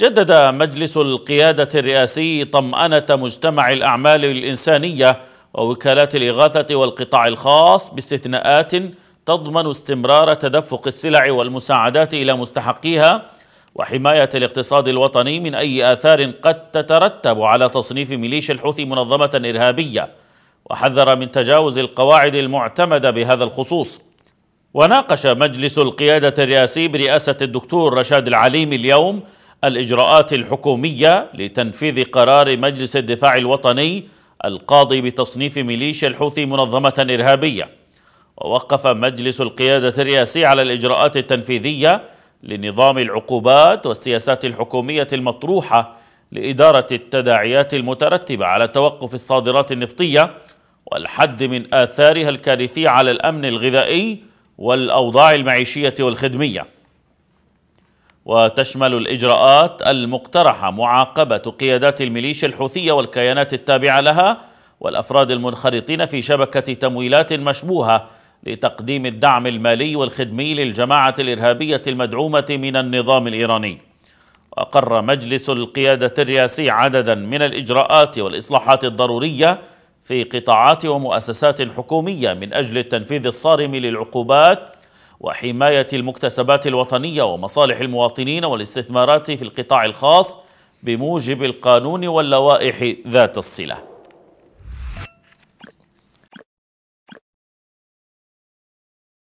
جدد مجلس القيادة الرئاسي طمأنة مجتمع الأعمال الإنسانية ووكالات الإغاثة والقطاع الخاص باستثناءات تضمن استمرار تدفق السلع والمساعدات إلى مستحقيها وحماية الاقتصاد الوطني من أي آثار قد تترتب على تصنيف ميليشيا الحوثي منظمة إرهابية وحذر من تجاوز القواعد المعتمدة بهذا الخصوص وناقش مجلس القيادة الرئاسي برئاسة الدكتور رشاد العليمي اليوم الإجراءات الحكومية لتنفيذ قرار مجلس الدفاع الوطني القاضي بتصنيف ميليشيا الحوثي منظمة إرهابية ووقف مجلس القيادة الرئاسي على الإجراءات التنفيذية لنظام العقوبات والسياسات الحكومية المطروحة لإدارة التداعيات المترتبة على توقف الصادرات النفطية والحد من آثارها الكارثية على الأمن الغذائي والأوضاع المعيشية والخدمية وتشمل الإجراءات المقترحة معاقبة قيادات الميليشيا الحوثية والكيانات التابعة لها والأفراد المنخرطين في شبكة تمويلات مشبوهة لتقديم الدعم المالي والخدمي للجماعة الإرهابية المدعومة من النظام الإيراني وأقر مجلس القيادة الرئاسي عددا من الإجراءات والإصلاحات الضرورية في قطاعات ومؤسسات حكومية من أجل التنفيذ الصارم للعقوبات وحماية المكتسبات الوطنية ومصالح المواطنين والاستثمارات في القطاع الخاص بموجب القانون واللوائح ذات الصله